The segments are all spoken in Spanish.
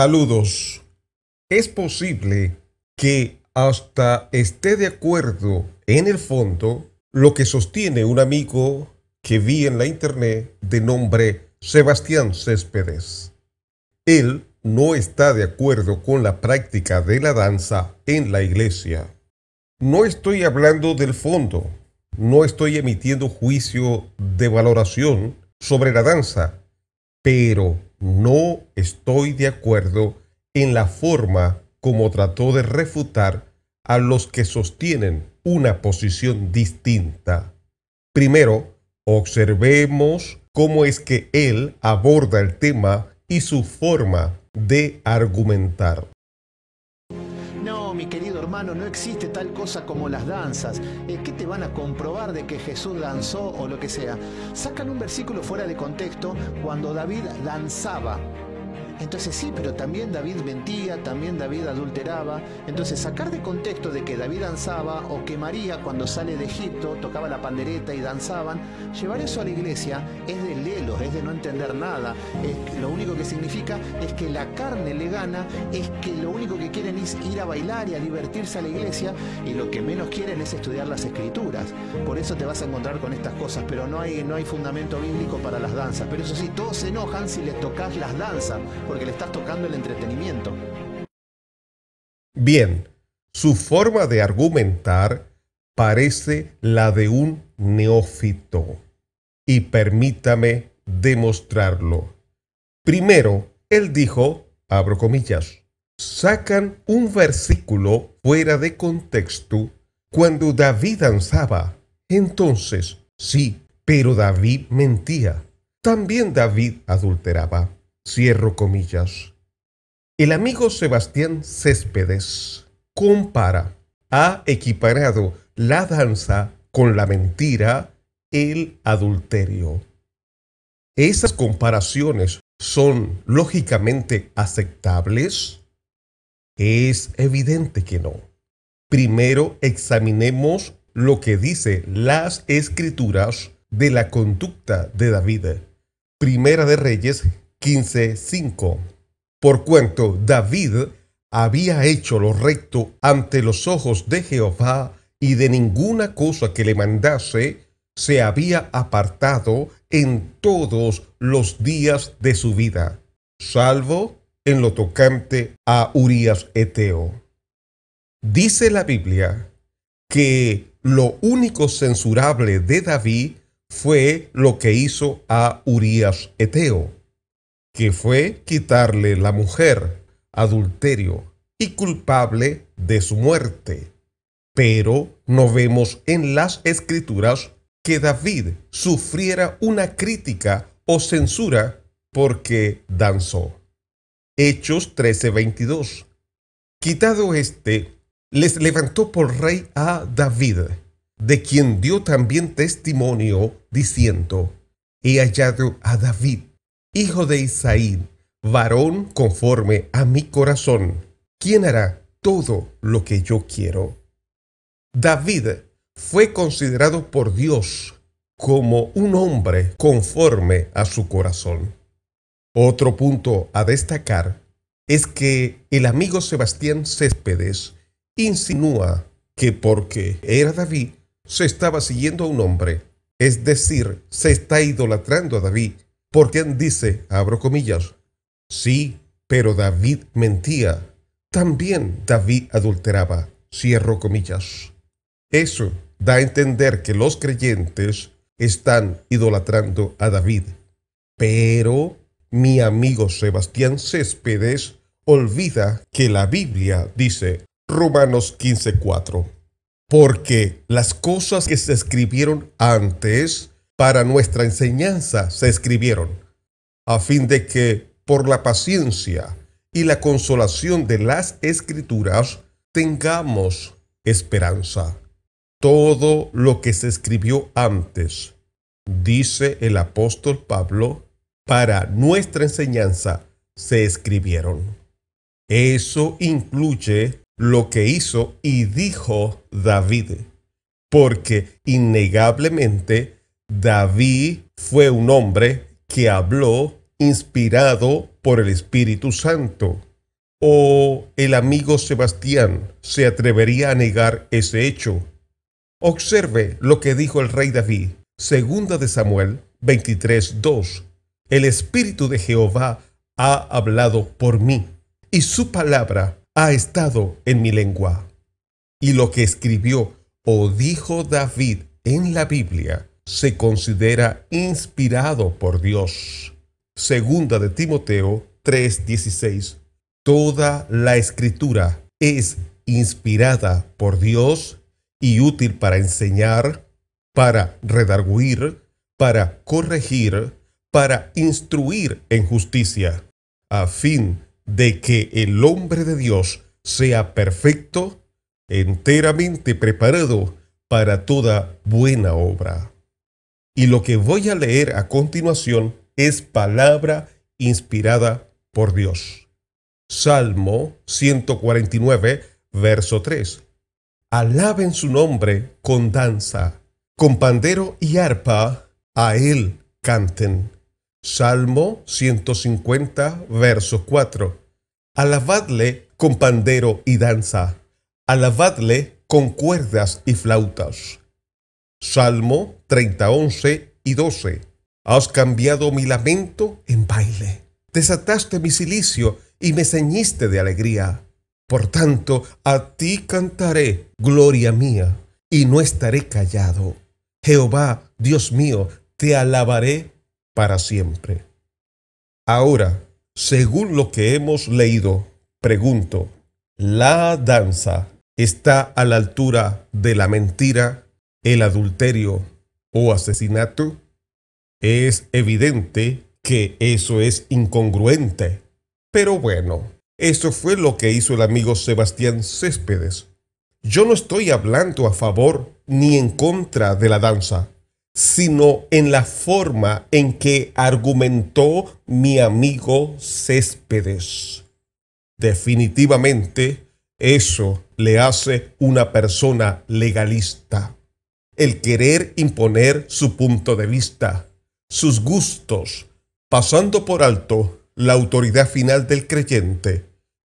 Saludos. Es posible que hasta esté de acuerdo en el fondo lo que sostiene un amigo que vi en la internet de nombre Sebastián Céspedes. Él no está de acuerdo con la práctica de la danza en la iglesia. No estoy hablando del fondo, no estoy emitiendo juicio de valoración sobre la danza, pero no estoy de acuerdo en la forma como trató de refutar a los que sostienen una posición distinta. Primero, observemos cómo es que él aborda el tema y su forma de argumentar no existe tal cosa como las danzas. Eh, ¿Qué te van a comprobar de que Jesús danzó o lo que sea? Sacan un versículo fuera de contexto cuando David danzaba. Entonces sí, pero también David mentía, también David adulteraba. Entonces sacar de contexto de que David danzaba o que María cuando sale de Egipto tocaba la pandereta y danzaban, llevar eso a la iglesia es de lelos, es de no entender nada. lo único que significa es que la carne le gana, es que lo único que quieren es ir a bailar y a divertirse a la iglesia y lo que menos quieren es estudiar las escrituras. Por eso te vas a encontrar con estas cosas, pero no hay, no hay fundamento bíblico para las danzas. Pero eso sí, todos se enojan si les tocas las danzas porque le estás tocando el entretenimiento. Bien, su forma de argumentar parece la de un neófito. Y permítame demostrarlo. Primero, él dijo, abro comillas, sacan un versículo fuera de contexto cuando David danzaba. Entonces, sí, pero David mentía. También David adulteraba. Cierro comillas. El amigo Sebastián Céspedes compara, ha equiparado la danza con la mentira, el adulterio. ¿Esas comparaciones son lógicamente aceptables? Es evidente que no. Primero examinemos lo que dice las escrituras de la conducta de David. Primera de Reyes 15:5. Por cuanto David había hecho lo recto ante los ojos de Jehová y de ninguna cosa que le mandase, se había apartado en todos los días de su vida, salvo en lo tocante a Urías Eteo. Dice la Biblia que lo único censurable de David fue lo que hizo a Urías Eteo que fue quitarle la mujer, adulterio y culpable de su muerte. Pero no vemos en las escrituras que David sufriera una crítica o censura porque danzó. Hechos 13:22. Quitado este, les levantó por rey a David, de quien dio también testimonio diciendo, he hallado a David, hijo de Isaí, varón conforme a mi corazón, ¿quién hará todo lo que yo quiero. David fue considerado por Dios como un hombre conforme a su corazón. Otro punto a destacar es que el amigo Sebastián Céspedes insinúa que porque era David, se estaba siguiendo a un hombre, es decir, se está idolatrando a David porque dice, abro comillas, sí, pero David mentía. También David adulteraba. Cierro comillas. Eso da a entender que los creyentes están idolatrando a David. Pero mi amigo Sebastián Céspedes olvida que la Biblia dice Romanos 15:4, porque las cosas que se escribieron antes para nuestra enseñanza se escribieron, a fin de que por la paciencia y la consolación de las escrituras tengamos esperanza. Todo lo que se escribió antes, dice el apóstol Pablo, para nuestra enseñanza se escribieron. Eso incluye lo que hizo y dijo David, porque innegablemente David fue un hombre que habló inspirado por el Espíritu Santo. ¿O el amigo Sebastián se atrevería a negar ese hecho? Observe lo que dijo el rey David, segunda de Samuel 23:2. El Espíritu de Jehová ha hablado por mí, y su palabra ha estado en mi lengua. Y lo que escribió o dijo David en la Biblia se considera inspirado por Dios. Segunda de Timoteo 3:16. Toda la escritura es inspirada por Dios y útil para enseñar, para redarguir, para corregir, para instruir en justicia, a fin de que el hombre de Dios sea perfecto, enteramente preparado para toda buena obra. Y lo que voy a leer a continuación es palabra inspirada por Dios. Salmo 149, verso 3. Alaben su nombre con danza, con pandero y arpa, a él canten. Salmo 150, verso 4. Alabadle con pandero y danza, alabadle con cuerdas y flautas. Salmo 30, 11 y 12. Has cambiado mi lamento en baile. Desataste mi silicio y me ceñiste de alegría. Por tanto, a ti cantaré, gloria mía, y no estaré callado. Jehová, Dios mío, te alabaré para siempre. Ahora, según lo que hemos leído, pregunto, ¿la danza está a la altura de la mentira el adulterio o asesinato, es evidente que eso es incongruente. Pero bueno, eso fue lo que hizo el amigo Sebastián Céspedes. Yo no estoy hablando a favor ni en contra de la danza, sino en la forma en que argumentó mi amigo Céspedes. Definitivamente, eso le hace una persona legalista el querer imponer su punto de vista, sus gustos, pasando por alto la autoridad final del creyente,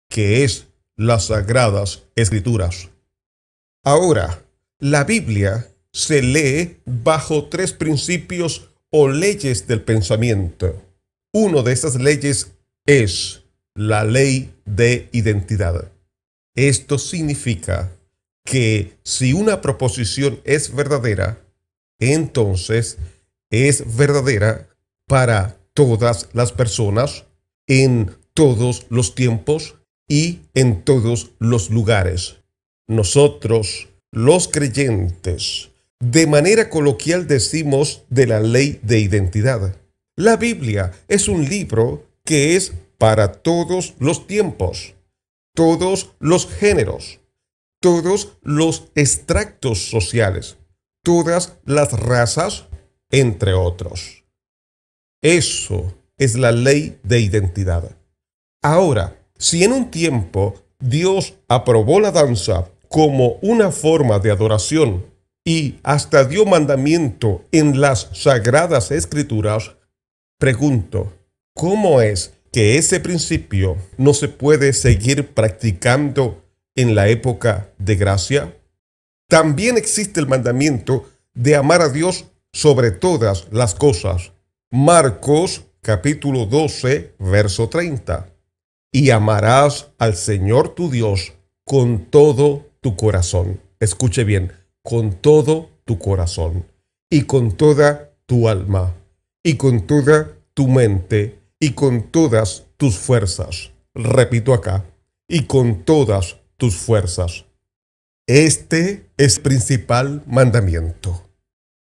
que es las sagradas escrituras. Ahora, la Biblia se lee bajo tres principios o leyes del pensamiento. Uno de esas leyes es la ley de identidad. Esto significa que si una proposición es verdadera, entonces es verdadera para todas las personas en todos los tiempos y en todos los lugares. Nosotros, los creyentes, de manera coloquial decimos de la ley de identidad. La Biblia es un libro que es para todos los tiempos, todos los géneros, todos los extractos sociales, todas las razas, entre otros. Eso es la ley de identidad. Ahora, si en un tiempo Dios aprobó la danza como una forma de adoración y hasta dio mandamiento en las sagradas escrituras, pregunto, ¿cómo es que ese principio no se puede seguir practicando en la época de gracia? También existe el mandamiento de amar a Dios sobre todas las cosas. Marcos capítulo 12, verso 30. Y amarás al Señor tu Dios con todo tu corazón. Escuche bien, con todo tu corazón y con toda tu alma y con toda tu mente y con todas tus fuerzas. Repito acá, y con todas tus fuerzas. Este es principal mandamiento.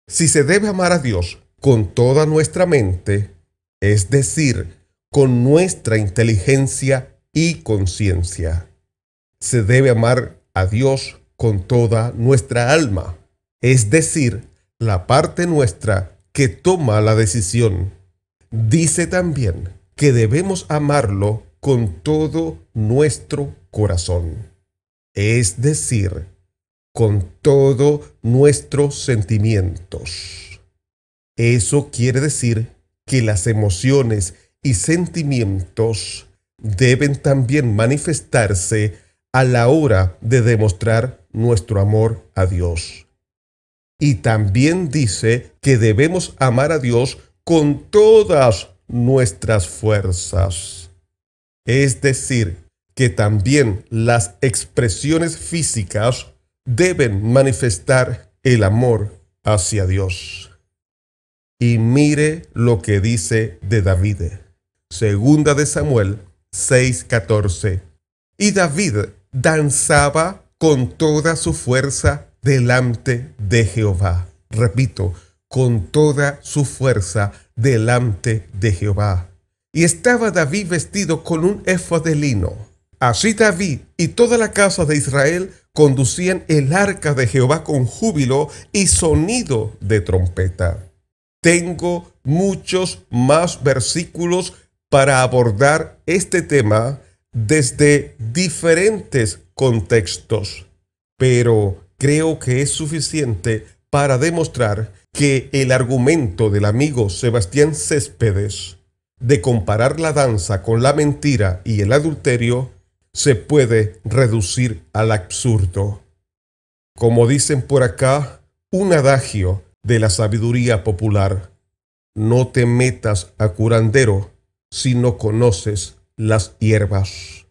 Si se debe amar a Dios con toda nuestra mente, es decir, con nuestra inteligencia y conciencia. Se debe amar a Dios con toda nuestra alma, es decir, la parte nuestra que toma la decisión. Dice también que debemos amarlo con todo nuestro corazón es decir, con todos nuestros sentimientos. Eso quiere decir que las emociones y sentimientos deben también manifestarse a la hora de demostrar nuestro amor a Dios. Y también dice que debemos amar a Dios con todas nuestras fuerzas. Es decir, que también las expresiones físicas deben manifestar el amor hacia Dios. Y mire lo que dice de David. Segunda de Samuel 6:14. Y David danzaba con toda su fuerza delante de Jehová. Repito, con toda su fuerza delante de Jehová. Y estaba David vestido con un efod de lino Así David y toda la casa de Israel conducían el arca de Jehová con júbilo y sonido de trompeta. Tengo muchos más versículos para abordar este tema desde diferentes contextos, pero creo que es suficiente para demostrar que el argumento del amigo Sebastián Céspedes de comparar la danza con la mentira y el adulterio se puede reducir al absurdo. Como dicen por acá, un adagio de la sabiduría popular. No te metas a curandero si no conoces las hierbas.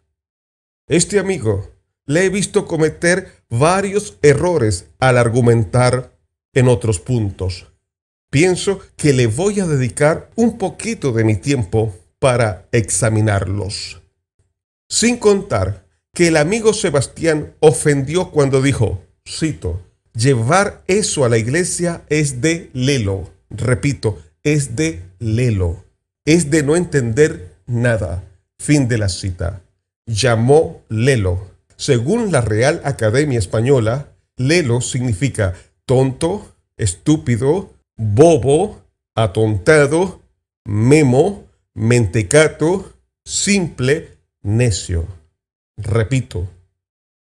Este amigo le he visto cometer varios errores al argumentar en otros puntos. Pienso que le voy a dedicar un poquito de mi tiempo para examinarlos. Sin contar que el amigo Sebastián ofendió cuando dijo, cito, llevar eso a la iglesia es de lelo. Repito, es de lelo. Es de no entender nada. Fin de la cita. Llamó lelo. Según la Real Academia Española, lelo significa tonto, estúpido, bobo, atontado, memo, mentecato, simple, necio. Repito,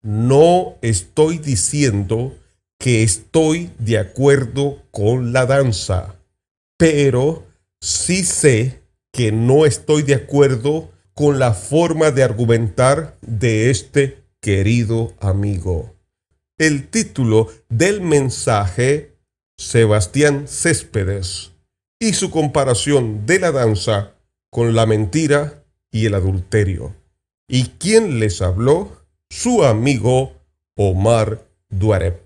no estoy diciendo que estoy de acuerdo con la danza, pero sí sé que no estoy de acuerdo con la forma de argumentar de este querido amigo. El título del mensaje, Sebastián Céspedes, y su comparación de la danza con la mentira y el adulterio. ¿Y quién les habló? Su amigo Omar Duarep.